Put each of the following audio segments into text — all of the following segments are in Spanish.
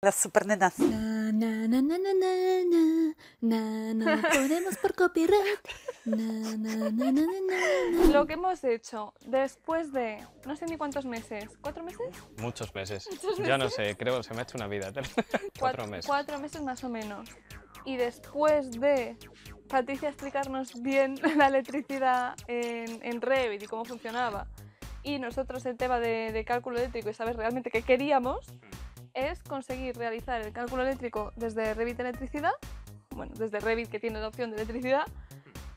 Las supernenas. Na, na, na, na, na, na, na, na, podemos por copyright. Na, na, na, na, na, na. Lo que hemos hecho después de no sé ni cuántos meses, ¿cuatro meses? Muchos meses. Ya no sé, creo que se me ha hecho una vida. cuatro meses. Cuatro meses más o menos. Y después de Patricia explicarnos bien la electricidad en, en Revit y cómo funcionaba, y nosotros el tema de, de cálculo eléctrico y saber realmente qué queríamos, es conseguir realizar el cálculo eléctrico desde Revit Electricidad, bueno, desde Revit que tiene la opción de electricidad,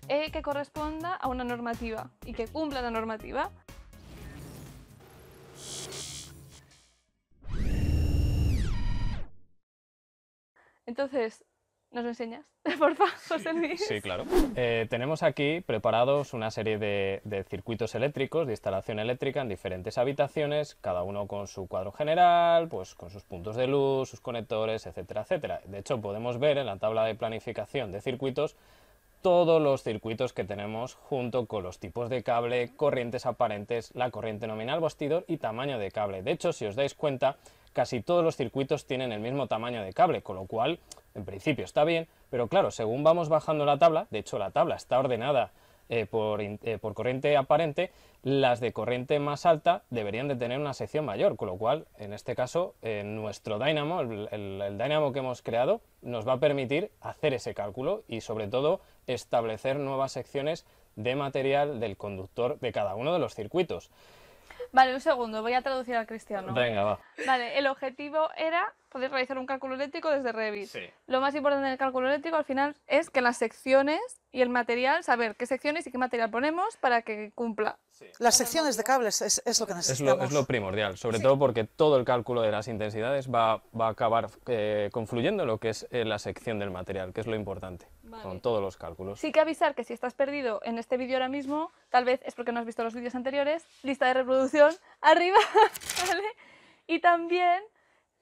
eh, que corresponda a una normativa y que cumpla la normativa. Entonces, ¿Nos enseñas, por favor, José Luis? Sí, claro. Eh, tenemos aquí preparados una serie de, de, circuitos eléctricos, de instalación eléctrica en diferentes habitaciones, cada uno con su cuadro general, pues con sus puntos de luz, sus conectores, etcétera, etcétera. De hecho, podemos ver en la tabla de planificación de circuitos todos los circuitos que tenemos junto con los tipos de cable, corrientes aparentes, la corriente nominal bastidor y tamaño de cable. De hecho, si os dais cuenta, casi todos los circuitos tienen el mismo tamaño de cable, con lo cual en principio está bien, pero claro, según vamos bajando la tabla, de hecho la tabla está ordenada eh, eh, por, corriente aparente, las de corriente más alta deberían de tener una sección mayor, con lo cual, en este caso, eh, nuestro dynamo, el, el, dynamo que hemos creado, nos va a permitir hacer ese cálculo y, sobre todo, establecer nuevas secciones de material del conductor de cada uno de los circuitos. Vale, un segundo, voy a traducir al cristiano. Venga, va. Vale, el objetivo era poder realizar un cálculo eléctrico desde Revit. Lo más importante del cálculo eléctrico al final es que las secciones y el material, saber qué secciones y qué material ponemos para que cumpla. Las secciones de cables es, lo que necesitamos. Es lo, primordial, sobre todo porque todo el cálculo de las intensidades va, a acabar eh, confluyendo lo que es eh, la sección del material, que es lo importante. Con todos los cálculos. Sí que avisar que si estás perdido en este vídeo ahora mismo, tal vez es porque no has visto los vídeos anteriores, lista de reproducción arriba, ¿vale? Y también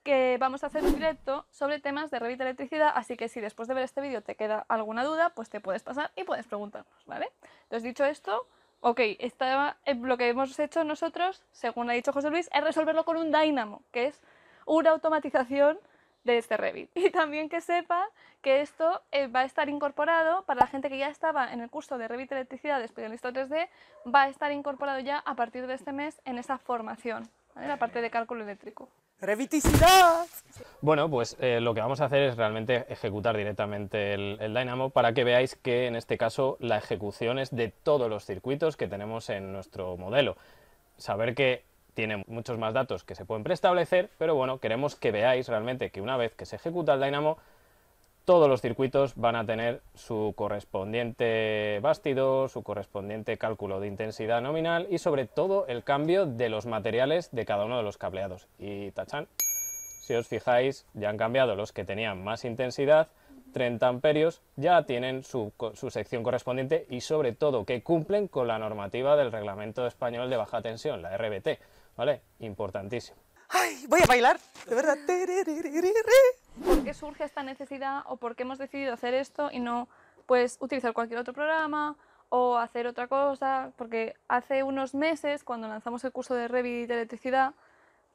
que vamos a hacer un directo sobre temas de Revit Electricidad, así que si después de ver este vídeo te queda alguna duda, pues te puedes pasar y puedes preguntarnos, ¿vale? Entonces, dicho esto, ok, eh, lo que hemos hecho nosotros, según ha dicho José Luis, es resolverlo con un Dynamo, que es una automatización de este Revit. Y también que sepa que esto eh, va a estar incorporado para la gente que ya estaba en el curso de Revit Electricidad de Especialista 3D, va a estar incorporado ya a partir de este mes en esa formación, en la parte de cálculo eléctrico. ¡Reviticidad! Bueno, pues eh, lo que vamos a hacer es realmente ejecutar directamente el, el, Dynamo para que veáis que en este caso la ejecución es de todos los circuitos que tenemos en nuestro modelo. Saber que tiene muchos más datos que se pueden preestablecer, pero bueno, queremos que veáis realmente que una vez que se ejecuta el Dynamo, todos los circuitos van a tener su correspondiente bastido, su correspondiente cálculo de intensidad nominal y sobre todo el cambio de los materiales de cada uno de los cableados. Y tachan, si os fijáis, ya han cambiado los que tenían más intensidad, 30 amperios, ya tienen su sección correspondiente y sobre todo que cumplen con la normativa del Reglamento Español de Baja Tensión, la RBT. ¿vale? Importantísimo. ¡Ay! Voy a bailar, de verdad. ¿Por qué surge esta necesidad o por qué hemos decidido hacer esto y no pues utilizar cualquier otro programa o hacer otra cosa? Porque hace unos meses, cuando lanzamos el curso de Revit de electricidad,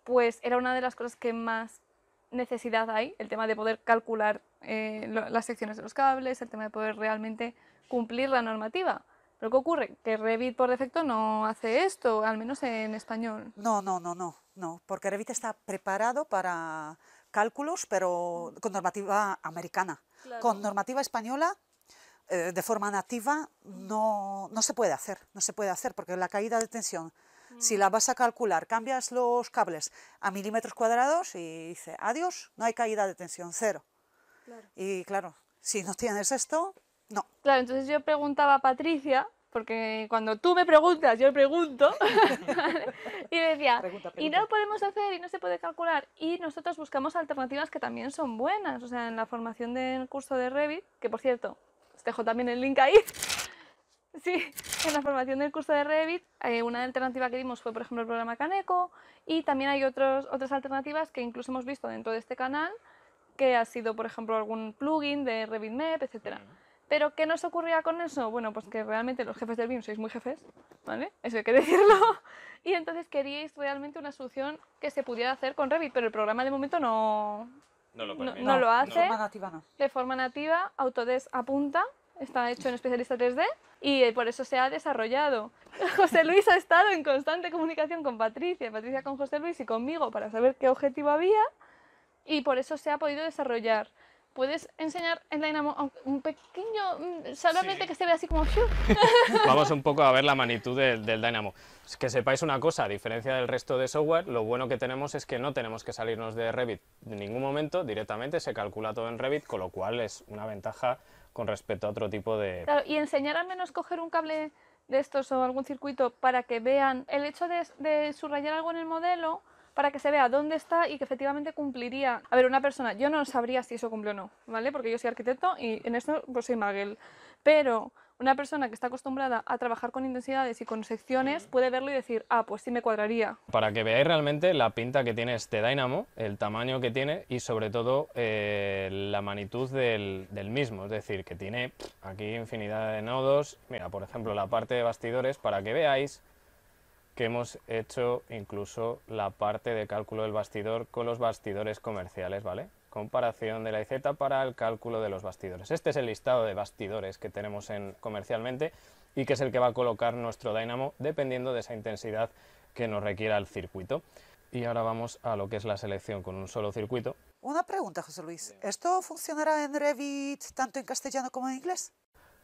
pues era una de las cosas que más necesidad hay, el tema de poder calcular eh, las secciones de los cables, el tema de poder realmente cumplir la normativa. Lo que ocurre, que Revit por defecto no hace esto, al menos en español. No, no, no, no, no, porque Revit está preparado para cálculos, pero con normativa americana. Con normativa española, eh, de forma nativa, no, se puede hacer, no se puede hacer, porque la caída de tensión, si mm. la vas a calcular, cambias los cables a milímetros cuadrados y dice, adiós, no hay caída de tensión, cero. Y claro, si no tienes esto, no. Claro, entonces yo preguntaba a Patricia, porque cuando tú me preguntas, yo pregunto, y decía, y no lo podemos hacer y no se puede calcular, y nosotros buscamos alternativas que también son buenas, o sea, en la formación del curso de Revit, que por cierto, os dejo también el link ahí, sí, en la formación del curso de Revit, eh, una alternativa que dimos fue, por ejemplo, el programa Caneco, y también hay otros, otras alternativas que incluso hemos visto dentro de este canal, que ha sido, por ejemplo, algún plugin de Revit Map, etcétera. Mm. Pero ¿qué nos ocurría con eso? Bueno, pues que realmente los jefes del BIM sois muy jefes, ¿vale? Eso hay que decirlo. Y entonces queríais realmente una solución que se pudiera hacer con Revit, pero el programa de momento no, no, lo, lo hace. De forma nativa De forma nativa, Autodesk apunta, está hecho en especialista 3D y eh, por eso se ha desarrollado. José Luis ha estado en constante comunicación con Patricia, Patricia con José Luis y conmigo para saber qué objetivo había y por eso se ha podido desarrollar. ¿Puedes enseñar el Dynamo un pequeño, mm, solamente que se vea así como... Vamos un poco a ver la magnitud del, Dynamo. Que sepáis una cosa, a diferencia del resto de software, lo bueno que tenemos es que no tenemos que salirnos de Revit en ningún momento, directamente se calcula todo en Revit, con lo cual es una ventaja con respecto a otro tipo de... Claro, y enseñar al menos coger un cable de estos o algún circuito para que vean el hecho de subrayar algo en el modelo para que se vea dónde está y que efectivamente cumpliría. A ver, una persona, yo no sabría si eso cumple o no, ¿vale? Porque yo soy arquitecto y en esto pues soy maguel. Pero una persona que está acostumbrada a trabajar con intensidades y con secciones puede verlo y decir, ah, pues sí me cuadraría. Para que veáis realmente la pinta que tiene este Dynamo, el tamaño que tiene y sobre todo eh, la magnitud del, del, mismo, es decir, que tiene aquí infinidad de nodos. Mira, por ejemplo, la parte de bastidores, para que veáis que hemos hecho incluso la parte de cálculo del bastidor con los bastidores comerciales, ¿vale? Comparación de la IZ para el cálculo de los bastidores. Este es el listado de bastidores que tenemos en, comercialmente y que es el que va a colocar nuestro dynamo dependiendo de esa intensidad que nos requiera el circuito. Y ahora vamos a lo que es la selección con un solo circuito. Una pregunta, José Luis. ¿Esto funcionará en Revit tanto en castellano como en inglés?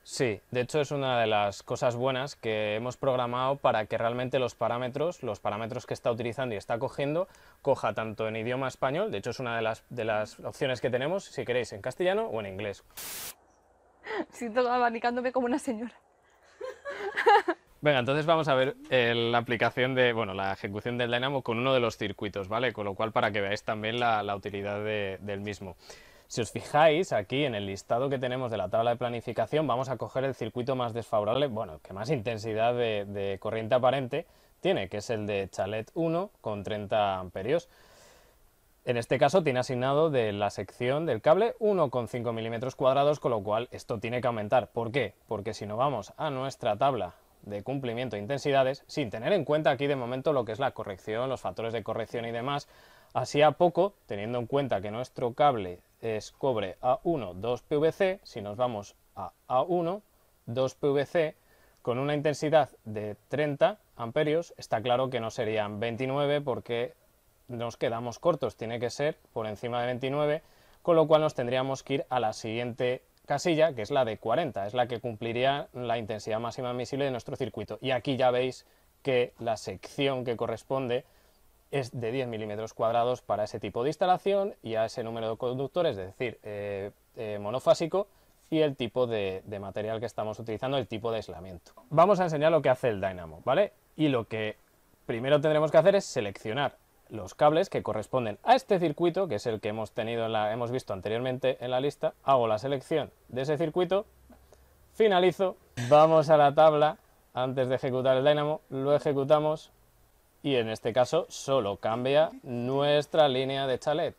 Sí, de hecho es una de las cosas buenas que hemos programado para que realmente los parámetros, los parámetros que está utilizando y está cogiendo, coja tanto en idioma español, de hecho es una de las, opciones que tenemos, si queréis, en castellano o en inglés. Siento abanicándome como una señora. Venga, entonces vamos a ver eh, la aplicación de, bueno, la ejecución del Dynamo con uno de los circuitos, ¿vale? Con lo cual para que veáis también la, utilidad del mismo. Si os fijáis aquí en el listado que tenemos de la tabla de planificación, vamos a coger el circuito más desfavorable, bueno, que más intensidad de, corriente aparente tiene, que es el de Chalet 1 con 30 amperios. En este caso tiene asignado de la sección del cable 1,5 milímetros cuadrados, con lo cual esto tiene que aumentar. ¿Por qué? Porque si no vamos a nuestra tabla de cumplimiento de intensidades, sin tener en cuenta aquí de momento lo que es la corrección, los factores de corrección y demás, así a poco, teniendo en cuenta que nuestro cable es cobre A1, 2 PVC, si nos vamos a A1, 2 PVC con una intensidad de 30 amperios, está claro que no serían 29 porque nos quedamos cortos, tiene que ser por encima de 29, con lo cual nos tendríamos que ir a la siguiente casilla, que es la de 40, es la que cumpliría la intensidad máxima admisible de nuestro circuito. Y aquí ya veis que la sección que corresponde es de 10 milímetros cuadrados para ese tipo de instalación y a ese número de conductores, es decir, eh, eh, monofásico, y el tipo de, material que estamos utilizando, el tipo de aislamiento. Vamos a enseñar lo que hace el Dynamo, ¿vale? Y lo que primero tendremos que hacer es seleccionar los cables que corresponden a este circuito, que es el que hemos, tenido la, hemos visto anteriormente en la lista. Hago la selección de ese circuito, finalizo, vamos a la tabla antes de ejecutar el Dynamo, lo ejecutamos y en este caso solo cambia nuestra línea de chalet.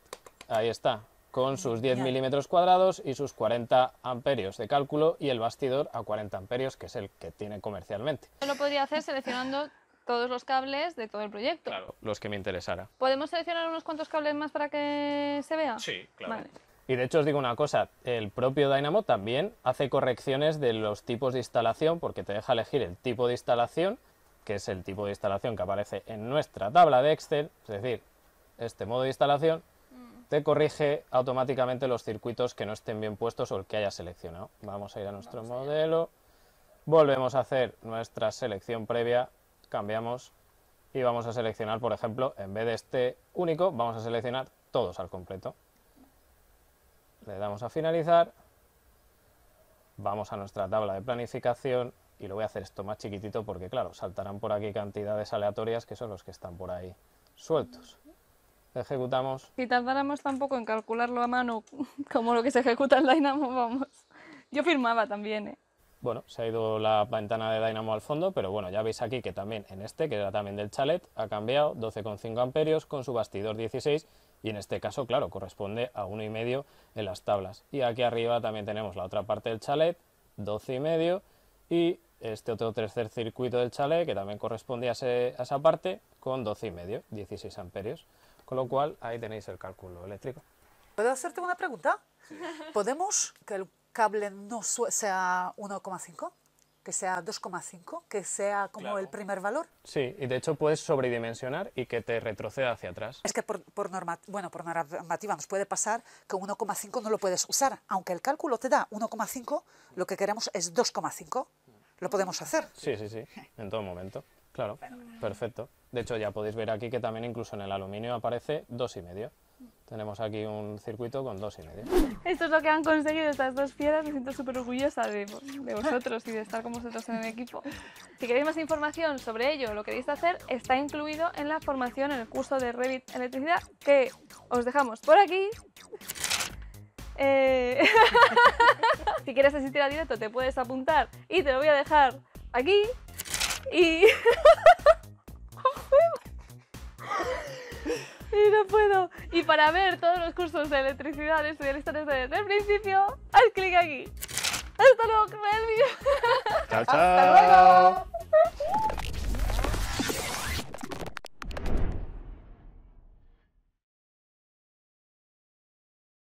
Ahí está, con sus 10 milímetros cuadrados y sus 40 amperios de cálculo y el bastidor a 40 amperios, que es el que tiene comercialmente. Lo podría hacer seleccionando todos los cables de todo el proyecto. Claro, los que me interesara. ¿Podemos seleccionar unos cuantos cables más para que se vea? Sí, claro. Y de hecho os digo una cosa, el propio Dynamo también hace correcciones de los tipos de instalación porque te deja elegir el tipo de instalación que es el tipo de instalación que aparece en nuestra tabla de Excel, es decir, este modo de instalación, mm. te corrige automáticamente los circuitos que no estén bien puestos o el que hayas seleccionado. Vamos a ir a nuestro modelo, volvemos a hacer nuestra selección previa, cambiamos y vamos a seleccionar, por ejemplo, en vez de este único, vamos a seleccionar todos al completo. Le damos a finalizar, vamos a nuestra tabla de planificación, y lo voy a hacer esto más chiquitito porque, claro, saltarán por aquí cantidades aleatorias que son los que están por ahí sueltos. Ejecutamos. Si tardáramos tampoco en calcularlo a mano como lo que se ejecuta en Dynamo, vamos. Yo firmaba también, ¿eh? Bueno, se ha ido la ventana de Dynamo al fondo, pero bueno, ya veis aquí que también en este, que era también del chalet, ha cambiado 12,5 amperios con su bastidor 16 y en este caso, claro, corresponde a 1,5 en las tablas. Y aquí arriba también tenemos la otra parte del chalet, 12,5 y este otro tercer circuito del chalet, que también correspondía a, esa parte, con 12,5, 16 amperios. Con lo cual, ahí tenéis el cálculo eléctrico. ¿Puedo hacerte una pregunta? ¿Podemos que el cable no sea 1,5? que sea 2,5, que sea como el primer valor. Sí, y de hecho puedes sobredimensionar y que te retroceda hacia atrás. Es que por, por norma, bueno, por normativa nos puede pasar que 1,5 no lo puedes usar, aunque el cálculo te da 1,5, lo que queremos es 2,5 lo podemos hacer. Sí, sí, sí, en todo momento. Claro, perfecto. De hecho, ya podéis ver aquí que también incluso en el aluminio aparece dos y medio. Tenemos aquí un circuito con dos y medio. Esto es lo que han conseguido estas dos piedras. Me siento súper orgullosa de, vosotros y de estar con vosotros en el equipo. Si queréis más información sobre ello, lo queréis hacer, está incluido en la formación, en el curso de Revit Electricidad, que os dejamos por aquí. Eh, si quieres asistir a directo te puedes apuntar y te lo voy a dejar aquí y... y no puedo. Y para ver todos los cursos de electricidad, estudiar desde el principio, haz clic aquí. Hasta luego, Chao, chao. Hasta luego.